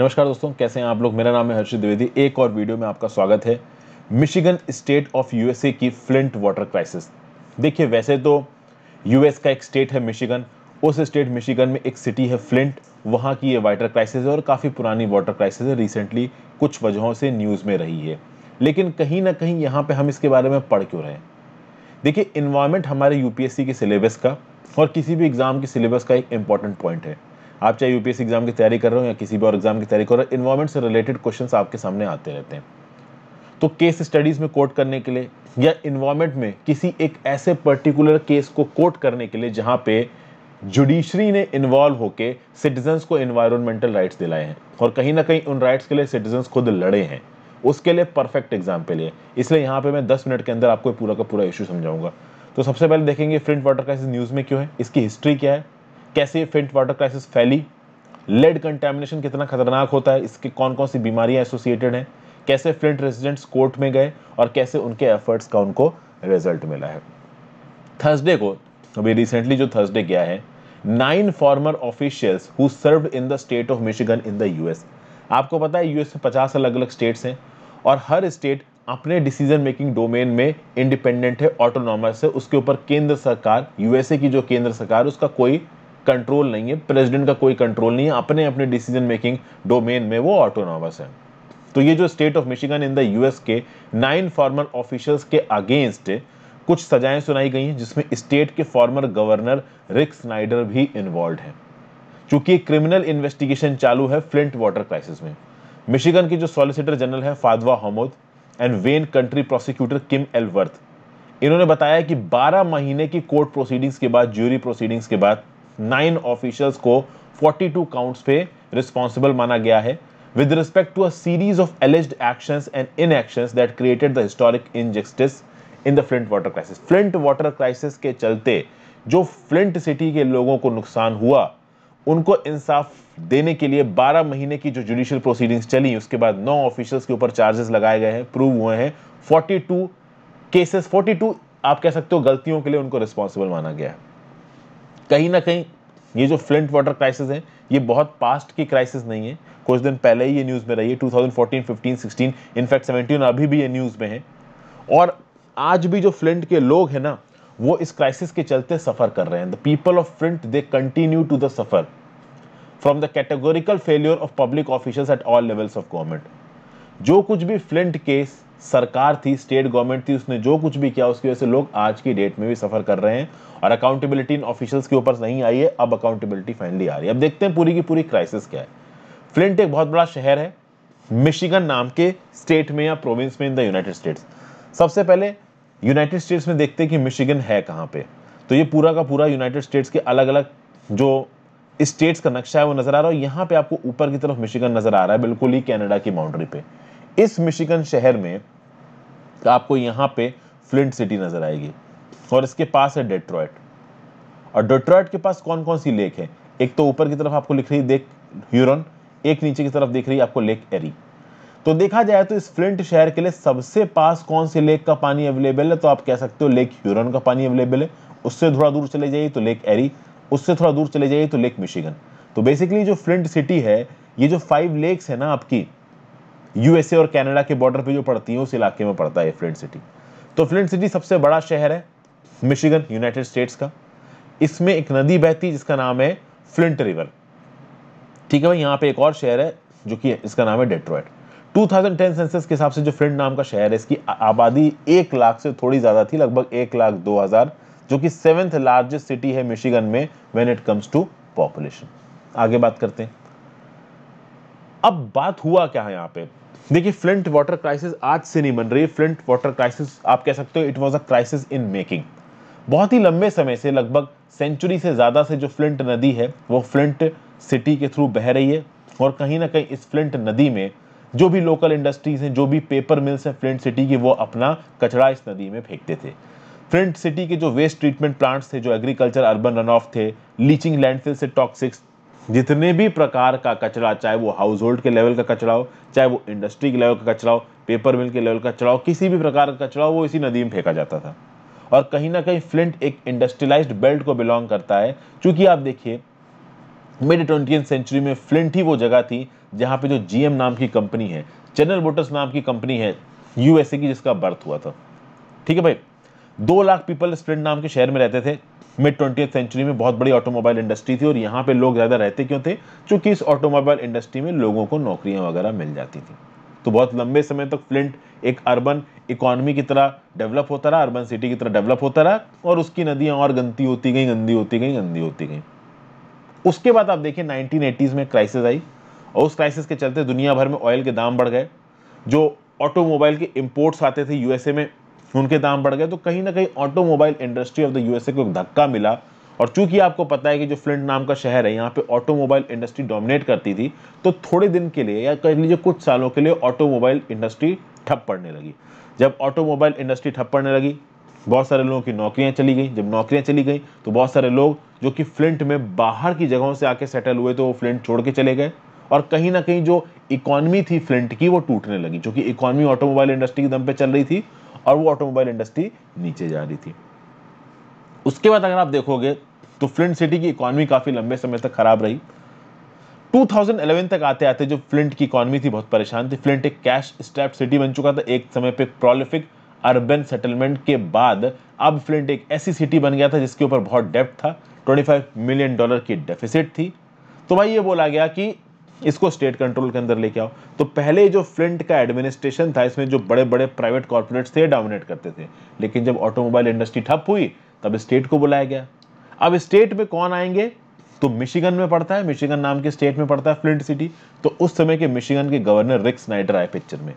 नमस्कार दोस्तों कैसे हैं आप लोग मेरा नाम है हर्षित द्विवेदी एक और वीडियो में आपका स्वागत है मिशिगन स्टेट ऑफ यूएसए की फ्लिंट वाटर क्राइसिस देखिए वैसे तो यूएस का एक स्टेट है मिशिगन उस स्टेट मिशिगन में एक सिटी है फ्लिंट वहाँ की ये वाटर क्राइसिस है और काफ़ी पुरानी वाटर क्राइसिस है रिसेंटली कुछ वजहों से न्यूज़ में रही है लेकिन कहीं ना कहीं यहाँ पर हम इसके बारे में पढ़ क्यों रहे देखिए इन्वायरमेंट हमारे यूपीएससी के सिलेबस का और किसी भी एग्ज़ाम के सिलेबस का एक इम्पॉर्टेंट पॉइंट है आप चाहे यूपीएससी एग्जाम की तैयारी कर रहे हो या किसी भी और एग्जाम की तैयारी कर रहे हो इन्वायरमेंट से रिलेटेड क्वेश्चन आपके सामने आते रहते हैं तो केस स्टडीज में कोट करने के लिए या इन्वायरमेंट में किसी एक ऐसे पर्टिकुलर केस को कोट करने के लिए जहां पे जुडिशरी ने इन्वॉल्व होके सिटीजन्स को इन्वायरमेंटल राइट्स दिलाए हैं और कहीं ना कहीं उन राइट्स के लिए सिटीजन्स खुद लड़े हैं उसके लिए परफेक्ट एग्जाम्पल है इसलिए यहाँ पे मैं 10 मिनट के अंदर आपको पूरा का पूरा इशू समझाऊंगा तो सबसे पहले देखेंगे फ्रिंट वाटर क्राइसिस न्यूज़ में क्यों है इसकी हिस्ट्री क्या है कैसे फिंट वाटर क्राइसिस फैली लेड कंटेमिनेशन कितना खतरनाक होता है इसके कौन कौन सी बीमारियां एसोसिएटेड हैं कैसे फ्लिंट रेजिडेंट्स कोर्ट में गए और कैसे उनके एफर्ट्स का उनको रिजल्ट मिला है थर्सडे को अभी रिसेंटली जो थर्सडे गया है nine former officials who serve in the state of Michigan in the US आपको पता है यूएस में पचास अलग अलग स्टेट्स हैं और हर स्टेट अपने डिसीजन मेकिंग डोमेन में इंडिपेंडेंट है ऑटोनॉमस है उसके ऊपर केंद्र सरकार यूएसए की जो केंद्र सरकार उसका कोई कंट्रोल नहीं है प्रेसिडेंट का कोई कंट्रोल नहीं है अपने अपने डिसीजन मेकिंग डोमेन में वो ऑटोनॉमस है तो ये जो state of Michigan in the US के नाइन फॉर्मर ऑफिशियल्स के अगेंस्ट कुछ सजाएं सुनाई गई हैं जिसमें स्टेट के फॉर्मर गवर्नर रिक स्नाइडर भी इन्वॉल्व हैं चूंकि क्रिमिनल इन्वेस्टिगेशन चालू है फ्लिंट वाटर क्राइसिस में मिशिगन के जो सॉलिसिटर जनरल है Fadwa Hammoud and Wayne county prosecutor Kim Elworth इन्होंने बताया कि 12 महीने की कोर्ट प्रोसीडिंग्स के बाद ज्यूरी प्रोसीडिंग्स के बाद नाइन ऑफिशियल्स को 42 काउंट्स पे रिस्पॉन्सिबल माना गया है with respect to a series of alleged actions and inactions that created the historic injustice in the Flint water crisis Flint water crisis के चलते जो फ्लिंट सिटी के लोगों को नुकसान हुआ उनको इंसाफ देने के लिए 12 महीने की जो जुडिशियल प्रोसीडिंग्स चली उसके बाद नौ ऑफिशियल्स के ऊपर चार्जेस लगाए गए हैं प्रूव हुए हैं 42 केसेस 42 आप कह सकते हो गलतियों के लिए उनको रिस्पॉन्सिबल माना गया है कहीं ना कहीं ये जो फ्लिंट वाटर क्राइसिस है ये बहुत पास्ट की क्राइसिस नहीं है कुछ दिन पहले ही ये न्यूज़ में रही है 2014, 15, 16 इनफैक्ट 17 अभी भी ये न्यूज़ में है और आज भी जो फ्लिंट के लोग हैं ना वो इस क्राइसिस के चलते सफ़र कर रहे हैं the people of Flint they continue to the suffer from the categorical failure of public officials at all levels of government जो कुछ भी फ्लिंट केस सरकार थी स्टेट गवर्नमेंट थी उसने जो कुछ भी किया उसकी वजह से लोग आज की डेट में भी सफर कर रहे हैं और अकाउंटेबिलिटी इन ऑफिशियल्स के ऊपर नहीं आई है अब अकाउंटेबिलिटी फाइनली आ रही है अब देखते हैं पूरी की पूरी क्राइसिस क्या है फ्लिंट एक बहुत बड़ा शहर है मिशिगन नाम के स्टेट में या प्रोविंस में इन द यूनाइटेड स्टेट्स सबसे पहले यूनाइटेड स्टेट्स में देखते हैं कि मिशिगन है कहाँ पे तो ये पूरा का पूरा यूनाइटेड स्टेट्स के अलग अलग जो स्टेट्स का नक्शा है वो नज़र आ रहा है और यहाँ पे आपको ऊपर की तरफ मिशिगन नज़र आ रहा है बिल्कुल ही कैनेडा की बाउंड्री पे इस मिशिगन शहर में आपको यहां पे फ्लिंट सिटी नज़र आएगी और इसके पास है डेट्रॉयट और डेट्रॉयट के पास कौन कौन सी लेक है एक तो ऊपर की तरफ आपको लिख रही देख ह्यूरन एक नीचे की तरफ देख रही आपको लेक एरी तो देखा जाए तो इस फ्लिंट शहर के लिए सबसे पास कौन से लेक का पानी अवेलेबल है तो आप कह सकते हो लेक ह्यूरन का पानी अवेलेबल है उससे थोड़ा दूर चले जाइए तो लेक एरी उससे थोड़ा दूर चले जाइए तो लेक मिशिगन तो बेसिकली जो फ्लिंट सिटी है ये जो फाइव लेक्स है ना आपकी यूएसए और कनाडा के बॉर्डर पे जो पड़ती है उस इलाके में पड़ता है फ्लिंट सिटी तो फ्लिंट सिटी सबसे बड़ा शहर है मिशिगन यूनाइटेड स्टेट्स का इसमें एक नदी बहती है जिसका नाम है फ्लिंट रिवर ठीक है भाई यहाँ पे एक और शहर है जो कि इसका नाम है डेट्रॉयट 2010 सेंसस के हिसाब से जो फ्लिंट नाम का शहर है इसकी आबादी एक लाख से थोड़ी ज़्यादा थी लगभग एक लाख दो हज़ार जो कि सेवेंथ लार्जेस्ट सिटी है मिशिगन में when it comes to population आगे बात करते हैं अब बात हुआ क्या है यहाँ पे देखिए फ्लिंट वाटर क्राइसिस आज से नहीं बन रही फ्लिंट वाटर क्राइसिस आप कह सकते हो it was a crisis in making बहुत ही लंबे समय से लगभग सेंचुरी से ज़्यादा से जो फ्लिंट नदी है वो फ्लिंट सिटी के थ्रू बह रही है और कहीं ना कहीं इस फ्लिंट नदी में जो भी लोकल इंडस्ट्रीज हैं जो भी पेपर मिल्स हैं फ्लिंट सिटी की वो अपना कचरा इस नदी में फेंकते थे फ्लिंट सिटी के जो वेस्ट ट्रीटमेंट प्लांट्स थे जो एग्रीकल्चर अर्बन रन ऑफ थे लीचिंग लैंडफिल से टॉक्सिक्स जितने भी प्रकार का कचरा चाहे वो हाउस होल्ड के लेवल का कचरा हो चाहे वो इंडस्ट्री के लेवल का कचरा हो पेपर मिल के लेवल का कचरा हो किसी भी प्रकार का कचरा हो वो इसी नदी में फेंका जाता था और कहीं ना कहीं फ्लिंट एक इंडस्ट्रियलाइज बेल्ट को बिलोंग करता है चूंकि आप देखिए मिड ट्वेंटी सेंचुरी में फ्लिंट ही वो जगह थी जहाँ पे जो जीएम नाम की कंपनी है जनरल मोटर्स नाम की कंपनी है यूएसए की जिसका बर्थ हुआ था ठीक है भाई दो लाख पीपल स्प्रिंट नाम के शहर में रहते थे मिड ट्वेंटी सेंचुरी में बहुत बड़ी ऑटोमोबाइल इंडस्ट्री थी और यहाँ पे लोग ज़्यादा रहते क्यों थे चूंकि इस ऑटोमोबाइल इंडस्ट्री में लोगों को नौकरियाँ वगैरह मिल जाती थी तो बहुत लंबे समय तक फ्लिंट एक अर्बन इकोनॉमी की तरह डेवलप होता रहा अर्बन सिटी की तरह डेवलप होता रहा और उसकी नदियाँ और गंदी होती गई गंदी होती गई गंदी होती गई उसके बाद आप देखिए नाइनटीन में क्राइसिस आई और उस क्राइसिस के चलते दुनिया भर में ऑयल के दाम बढ़ गए जो ऑटोमोबाइल के इम्पोर्ट्स आते थे यूएसए में उनके दाम बढ़ गए तो कहीं ना कहीं automobile industry of the USA को एक धक्का मिला और चूंकि आपको पता है कि जो फ्लिंट नाम का शहर है यहाँ पे ऑटोमोबाइल इंडस्ट्री डोमिनेट करती थी तो थोड़े दिन के लिए या कह लीजिए कुछ सालों के लिए ऑटोमोबाइल इंडस्ट्री ठप पड़ने लगी जब ऑटोमोबाइल इंडस्ट्री ठप पड़ने लगी बहुत सारे लोगों की नौकरियां चली गई जब नौकरियां चली गई तो बहुत सारे लोग जो कि फ्लिंट में बाहर की जगहों से आके सेटल हुए तो वो फ्लिंट छोड़ के चले गए और कहीं ना कहीं जो इकोनॉमी थी फ्लिंट की वो टूटने लगी जो इकॉनमी इकोनॉमी ऑटोमोबाइल इंडस्ट्री के दम पे चल रही थी और वो ऑटोमोबाइल इंडस्ट्री नीचे जा रही थी उसके बाद अगर आप देखोगे तो फ्लिंट सिटी की इकोनॉमी काफ़ी लंबे समय तक खराब रही 2011 तक आते आते जो फ्लिंट की इकॉनमी थी बहुत परेशान थी फ्लिंट एक कैश स्ट्रैप सिटी बन चुका था एक समय पे प्रोलिफिक अर्बन सेटलमेंट के बाद अब फ्लिंट एक ऐसी सिटी बन गया था जिसके ऊपर बहुत डेप्थ था 25 मिलियन डॉलर की डेफिसिट थी तो भाई ये बोला गया कि इसको स्टेट कंट्रोल के अंदर लेके आओ तो पहले जो फ्लिंट का एडमिनिस्ट्रेशन था इसमें जो बड़े बड़े प्राइवेट कॉर्पोरेट्स थे डोमिनेट करते थे लेकिन जब ऑटोमोबाइल इंडस्ट्री ठप हुई तब स्टेट को बुलाया गया अब स्टेट में कौन आएंगे तो मिशिगन में पड़ता है मिशिगन नाम के स्टेट में पड़ता है फ्लिंट सिटी तो उस समय के मिशिगन के गवर्नर रिक स्नाइडर आए पिक्चर में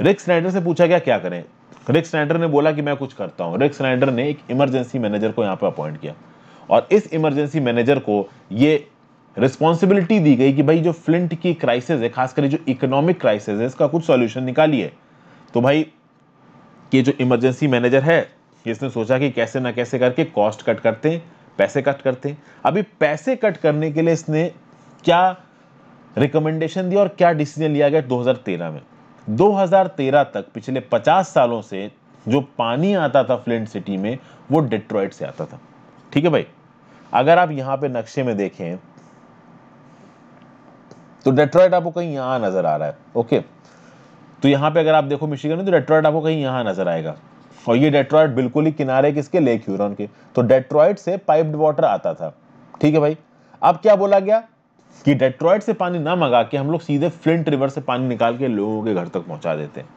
रिक स्नाइडर से पूछा गया क्या करें रिक स्नाइडर ने बोला कि मैं कुछ करता हूं रिक स्नाइडर ने एक इमरजेंसी मैनेजर को यहां पर अपॉइंट किया और इस इमरजेंसी मैनेजर को ये रिस्पॉन्सिबिलिटी दी गई कि भाई जो फ्लिंट की क्राइसिस है खासकर जो इकोनॉमिक क्राइसिस है इसका कुछ सॉल्यूशन निकालिए तो भाई ये जो इमरजेंसी मैनेजर है इसने सोचा कि कैसे ना कैसे करके कॉस्ट कट करते हैं पैसे कट करते हैं अभी पैसे कट करने के लिए इसने क्या रिकमेंडेशन दिया और क्या डिसीजन लिया गया 2013 में 2013 तक पिछले 50 सालों से जो पानी आता था फ्लिंट सिटी में वो डिट्रॉइड से आता था ठीक है भाई अगर आप यहाँ पे नक्शे में देखें तो डेट्रॉइट आपको कहीं यहाँ नज़र आ रहा है ओके तो यहाँ पे अगर आप देखो मिशिगन में तो डेट्रॉइट आपको कहीं यहाँ नज़र आएगा और ये डेट्रॉइट बिल्कुल ही किनारे किसके लेक ह्यूरोन के तो डेट्रॉइट से पाइप्ड वाटर आता था ठीक है भाई अब क्या बोला गया कि डेट्रॉइड से पानी ना मंगा के हम लोग सीधे फ्लिंट रिवर से पानी निकाल के लोगों के घर तक पहुंचा देते हैं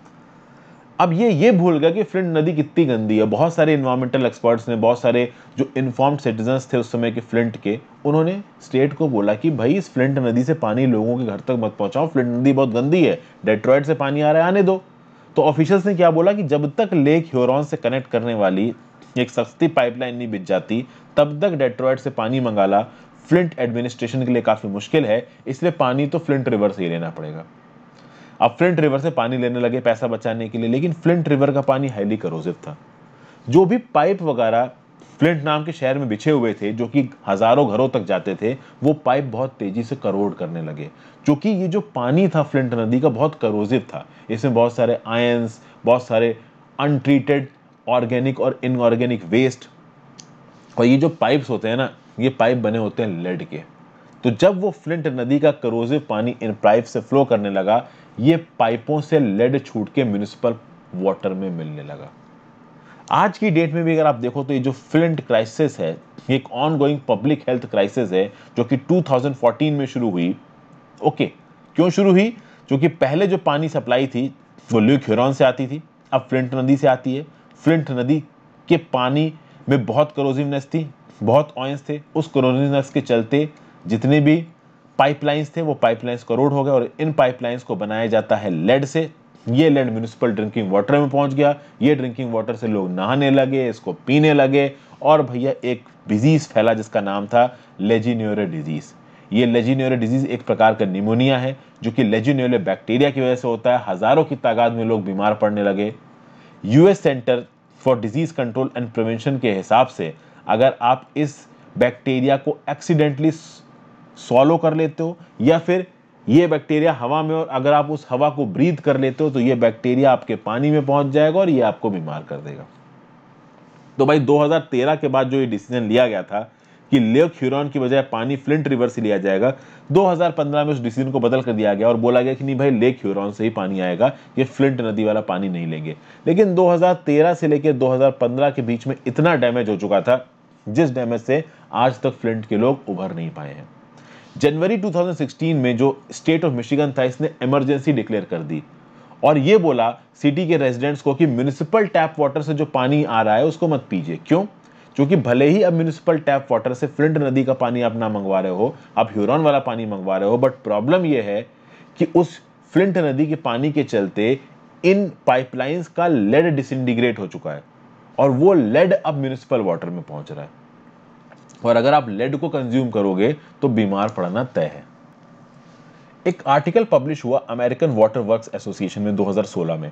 अब ये ये भूल गया कि फ्लिंट नदी कितनी गंदी है बहुत सारे इन्वायरमेंटल एक्सपर्ट्स ने बहुत सारे जो इन्फॉर्म्ड सिटीजन्स थे उस समय के फ्लिंट के उन्होंने स्टेट को बोला कि भाई इस फ्लिंट नदी से पानी लोगों के घर तक मत पहुंचाओ फ्लिंट नदी बहुत गंदी है डेट्रॉयड से पानी आ रहा है आने दो तो ऑफिशियल्स ने क्या बोला कि जब तक लेक ह्योरॉन से कनेक्ट करने वाली एक सस्ती पाइपलाइन नहीं बिज जाती तब तक डेट्रॉयड से पानी मंगाला फ्लिंट एडमिनिस्ट्रेशन के लिए काफ़ी मुश्किल है इसलिए पानी तो फ्लिंट रिवर से ही लेना पड़ेगा अब फ्लिंट रिवर से पानी लेने लगे पैसा बचाने के लिए लेकिन फ्लिंट रिवर का पानी हाईली करोसिव था जो भी पाइप वगैरह फ्लिंट नाम के शहर में बिछे हुए थे जो कि हजारों घरों तक जाते थे वो पाइप बहुत तेजी से करोड़ करने लगे क्योंकि ये जो पानी था फ्लिंट नदी का बहुत करोजिव था इसमें बहुत सारे आयंस बहुत सारे अनट्रीटेड ऑर्गेनिक और इनऑर्गेनिक वेस्ट और ये जो पाइप्स होते हैं ना ये पाइप बने होते हैं लेड के तो जब वो फ्लिंट नदी का करोजिव पानी इन पाइप से फ्लो करने लगा ये पाइपों से लेड छूट के म्यूनिसिपल वाटर में मिलने लगा आज की डेट में भी अगर आप देखो तो ये जो फ्लिंट क्राइसिस है ये एक ऑनगोइंग पब्लिक हेल्थ क्राइसिस है जो कि 2014 में शुरू हुई ओके क्यों शुरू हुई क्योंकि पहले जो पानी सप्लाई थी वो ल्यू ह्यूरॉन से आती थी अब फ्लिंट नदी से आती है फ्लिंट नदी के पानी में बहुत करोजिवनेस थी बहुत ऑयंस थे उस करोजिवनेस के चलते जितने भी पाइपलाइंस थे वो पाइपलाइंस करोड़ हो गए और इन पाइपलाइंस को बनाया जाता है लेड से ये लेड म्यूनिसिपल ड्रिंकिंग वाटर में पहुंच गया ये ड्रिंकिंग वाटर से लोग नहाने लगे इसको पीने लगे और भैया एक डिजीज़ फैला जिसका नाम था लेजिन्योर डिजीज़ ये लेजिन्योर डिजीज़ एक प्रकार का निमोनिया है जो कि लेजिन्योले बैक्टीरिया की वजह से होता है हज़ारों की तादाद में लोग बीमार पड़ने लगे US center for disease control and prevention के हिसाब से अगर आप इस बैक्टीरिया को एक्सीडेंटली सॉलो कर लेते हो या फिर ये बैक्टीरिया हवा में और अगर आप उस हवा को ब्रीद कर लेते हो तो ये बैक्टीरिया आपके पानी में पहुंच जाएगा और ये आपको बीमार कर देगा तो भाई 2013 के बाद जो ये डिसीजन लिया गया था कि लेक ह्यूरॉन की बजाय पानी फ्लिंट रिवर से लिया जाएगा 2015 में उस डिसीजन को बदल कर दिया गया और बोला गया कि नहीं भाई लेक ह्यूरॉन से ही पानी आएगा ये फ्लिंट नदी वाला पानी नहीं लेंगे लेकिन 2013 से लेकर 2015 के बीच में इतना डैमेज हो चुका था जिस डैमेज से आज तक फ्लिंट के लोग उभर नहीं पाए हैं जनवरी 2016 में जो स्टेट ऑफ मिशिगन था इसने इमरजेंसी डिक्लेयर कर दी और ये बोला सिटी के रेजिडेंट्स को कि म्यूनिसिपल टैप वाटर से जो पानी आ रहा है उसको मत पीजिए क्यों क्योंकि भले ही अब म्यूनिसिपल टैप वाटर से फ्लिंट नदी का पानी आप ना मंगवा रहे हो आप ह्यूरॉन वाला पानी मंगवा रहे हो बट प्रॉब्लम यह है कि उस फ्लिंट नदी के पानी के चलते इन पाइपलाइंस का लेड डिसइंटीग्रेट हो चुका है और वो लेड अब म्यूनिसिपल वाटर में पहुंच रहा है और अगर आप लेड को कंज्यूम करोगे तो बीमार पड़ना तय है एक आर्टिकल पब्लिश हुआ अमेरिकन वाटर वर्क्स एसोसिएशन में 2016 में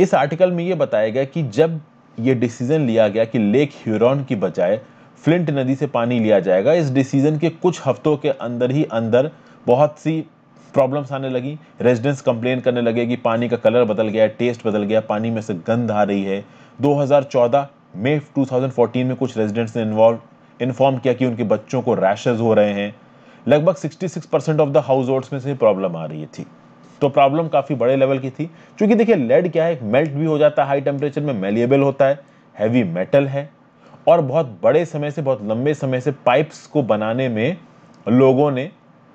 इस आर्टिकल में यह बताया गया कि जब ये डिसीजन लिया गया कि लेक ह्यूरोन की बजाय फ्लिंट नदी से पानी लिया जाएगा इस डिसीजन के कुछ हफ्तों के अंदर ही अंदर बहुत सी प्रॉब्लम्स आने लगी रेजिडेंट्स कंप्लेन करने लगे कि पानी का कलर बदल गया टेस्ट बदल गया पानी में से गंध आ रही है 2014 में 2014 में कुछ रेजिडेंट्स ने इन्वॉल्व इन्फॉर्म किया कि उनके बच्चों को रैशेज हो रहे हैं लगभग 66 percent of the households में से प्रॉब्लम आ रही थी तो प्रॉब्लम काफ़ी बड़े लेवल की थी क्योंकि देखिए लेड क्या है मेल्ट भी हो जाता है हाई टेम्परेचर में मेलिएबल होता है हैवी मेटल है और बहुत बड़े समय से बहुत लंबे समय से पाइप्स को बनाने में लोगों ने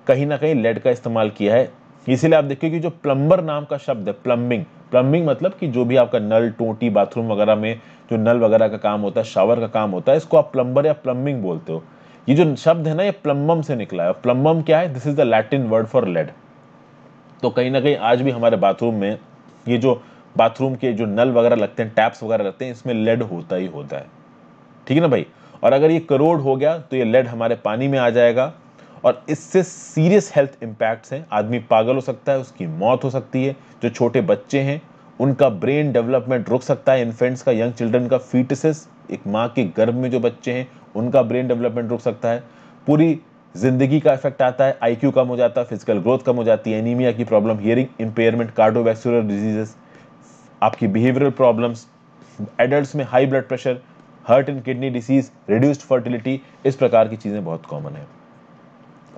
कहीं ना कहीं लेड का इस्तेमाल किया है इसीलिए आप देखिए कि जो प्लम्बर नाम का शब्द है प्लम्बिंग प्लम्बिंग मतलब कि जो भी आपका नल टोटी बाथरूम वगैरह में जो नल वगैरह का काम होता है शावर का काम होता है इसको आप प्लम्बर या प्लम्बिंग बोलते हो ये जो शब्द है ना ये प्लम्बम से निकला है प्लम्बम क्या है this is the Latin word for lead तो कहीं ना कहीं आज भी हमारे बाथरूम में ये जो बाथरूम के जो नल वगैरह लगते हैं टैप्स वगैरह लगते हैं इसमें लेड होता ही होता है ठीक है ना भाई और अगर ये करोड़ हो गया तो ये लेड हमारे पानी में आ जाएगा और इससे सीरियस हेल्थ इम्पैक्ट्स हैं आदमी पागल हो सकता है उसकी मौत हो सकती है जो छोटे बच्चे हैं उनका ब्रेन डेवलपमेंट रुक सकता है इन्फेंट्स का यंग चिल्ड्रन का फीटसेस एक माँ के गर्भ में जो बच्चे हैं उनका ब्रेन डेवलपमेंट रुक सकता है पूरी ज़िंदगी का इफेक्ट आता है आईक्यू कम हो जाता है फिजिकल ग्रोथ कम हो जाती है एनीमिया की problem hearing impairment cardiovascular diseases आपकी बिहेवियरल प्रॉब्लम्स एडल्ट में high blood pressure heart and kidney disease reduced fertility इस प्रकार की चीज़ें बहुत कॉमन है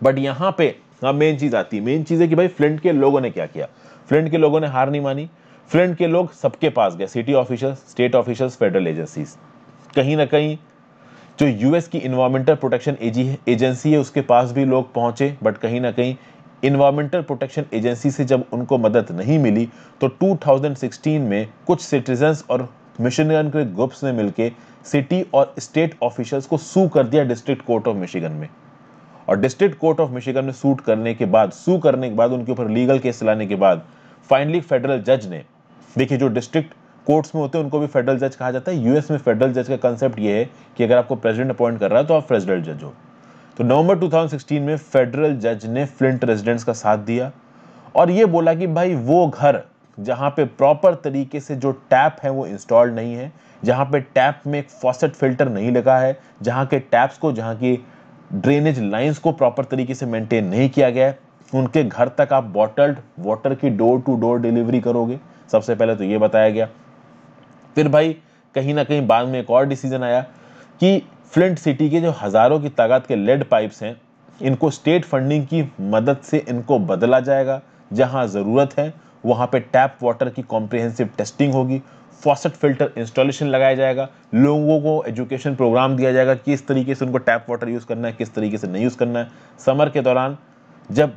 बट यहाँ पे हाँ मेन चीज़ आती है मेन चीज़ है कि भाई फ्लिंट के लोगों ने क्या किया फ्लिंट के लोगों ने हार नहीं मानी फ्लिंट के लोग सबके पास गए city officers state officers federal agencies कहीं ना कहीं जो यूएस की इन्वायरमेंटल प्रोटेक्शन एजेंसी है उसके पास भी लोग पहुंचे बट कहीं ना कहीं इन्वायरमेंटल प्रोटेक्शन एजेंसी से जब उनको मदद नहीं मिली तो 2016 में कुछ सिटीजन्स और मिशिगन के ग्रुप्स ने मिलकर सिटी और स्टेट ऑफिशल्स को सू कर दिया डिस्ट्रिक्ट कोर्ट ऑफ मिशिगन में और डिस्ट्रिक्ट कोर्ट ऑफ मिशिगन में सूट करने के बाद सू करने के बाद उनके ऊपर लीगल केस चलाने के बाद फाइनली फेडरल जज ने देखिए जो डिस्ट्रिक्ट कोर्ट्स में होते हैं उनको भी फेडरल जज कहा जाता है यूएस में फेडरल जज का कंसेप्ट ये है कि अगर आपको प्रेसिडेंट अपॉइंट कर रहा है तो आप फेडरल जज हो तो नवंबर 2016 में फेडरल जज ने फ्लिंट रेजिडेंट्स का साथ दिया और ये बोला कि भाई वो घर जहाँ पे प्रॉपर तरीके से जो टैप है वो इंस्टॉल नहीं है जहाँ पे टैप में एक फॉसेट फिल्टर नहीं लगा है जहाँ के टैप्स को जहाँ की ड्रेनेज लाइंस को प्रॉपर तरीके से मेंटेन नहीं किया गया है उनके घर तक आप बॉटल्ड वाटर की डोर टू डोर डिलीवरी करोगे सबसे पहले तो ये बताया गया फिर भाई कहीं ना कहीं बाद में एक और डिसीजन आया कि फ्लिंट सिटी के जो हज़ारों की तादाद के लेड पाइप्स हैं इनको स्टेट फंडिंग की मदद से इनको बदला जाएगा जहां ज़रूरत है वहां पे टैप वाटर की कॉम्प्रिहेंसिव टेस्टिंग होगी फॉसेट फिल्टर इंस्टॉलेशन लगाया जाएगा लोगों को एजुकेशन प्रोग्राम दिया जाएगा किस तरीके से उनको टैप वाटर यूज़ करना है किस तरीके से नहीं यूज़ करना है समर के दौरान जब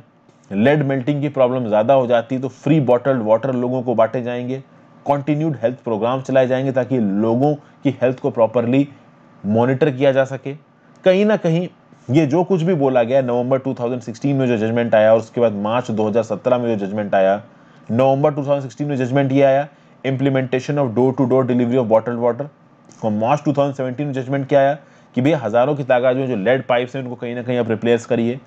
लेड मेल्टिंग की प्रॉब्लम ज़्यादा हो जाती है तो फ्री बॉटल्ड वाटर लोगों को बांटे जाएंगे कॉन्टीन्यूड हेल्थ प्रोग्राम चलाए जाएंगे ताकि लोगों की हेल्थ को प्रॉपरली मॉनिटर किया जा सके कहीं ना कहीं ये जो कुछ भी बोला गया नवंबर 2016 में जो जजमेंट आया और उसके बाद मार्च 2017 में जो जजमेंट आया नवंबर 2016 में जजमेंट ये आया implementation of door to door delivery of bottle water और मार्च 2017 में जजमेंट क्या आया कि भैया हज़ारों की तादाद में जो लेड पाइप्स हैं उनको कहीं ना कहीं आप रिप्लेस करिए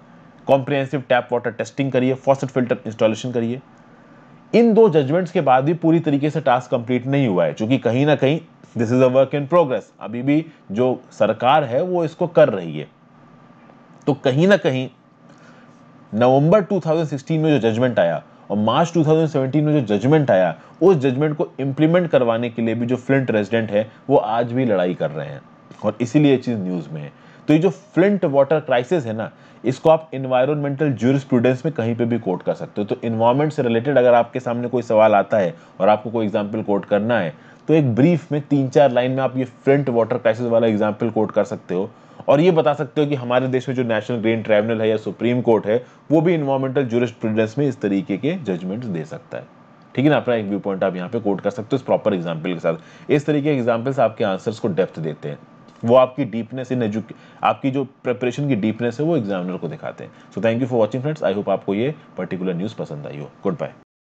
कॉम्प्रिहेंसिव टैप वाटर टेस्टिंग करिए फॉसेट फिल्टर इंस्टॉलेशन करिए इन दो जजमेंट्स के बाद भी पूरी तरीके से टास्क कंप्लीट नहीं हुआ है क्योंकि कहीं ना कहीं this is a work in progress अभी भी जो सरकार है वो इसको कर रही है तो कहीं ना कहीं नवंबर 2016 में जो जजमेंट आया और मार्च 2017 में जो जजमेंट आया उस जजमेंट को इम्प्लीमेंट करवाने के लिए भी जो फ्लिंट रेजिडेंट है वो आज भी लड़ाई कर रहे हैं और इसीलिए ये चीज़ न्यूज़ में है तो ये जो फ्लिंट वाटर क्राइसिस है ना इसको आप इन्वायरमेंटल जूरिस्प्रूडेंस में कहीं पे भी कोट कर सकते हो तो इन्वायरमेंट से रिलेटेड अगर आपके सामने कोई सवाल आता है और आपको कोई एग्जाम्पल कोट करना है तो एक ब्रीफ में तीन चार लाइन में आप ये फ्लिंट वाटर क्राइसिस वाला एग्जाम्पल कोट कर सकते हो और ये बता सकते हो कि हमारे देश में जो नेशनल ग्रीन ट्राइब्यूनल है या सुप्रीम कोर्ट है वो भी इन्वायरमेंटल जूरिस्प्रूडेंस में इस तरीके के जजमेंट्स दे सकता है ठीक है ना अपना एक व्यू पॉइंट आप यहाँ पे कोट कर सकते हो इस प्रॉपर एग्जाम्पल के साथ इस तरीके के एग्जाम्पल्स आपके आंसर्स को डेप्थ देते हैं वो आपकी डीपनेस इन एजुके आपकी जो प्रिपरेशन की डीपनेस है वो एग्जामिनर को दिखाते हैं so thank you for watching friends I hope आपको ये पर्टिकुलर न्यूज़ पसंद आई हो गुड बाय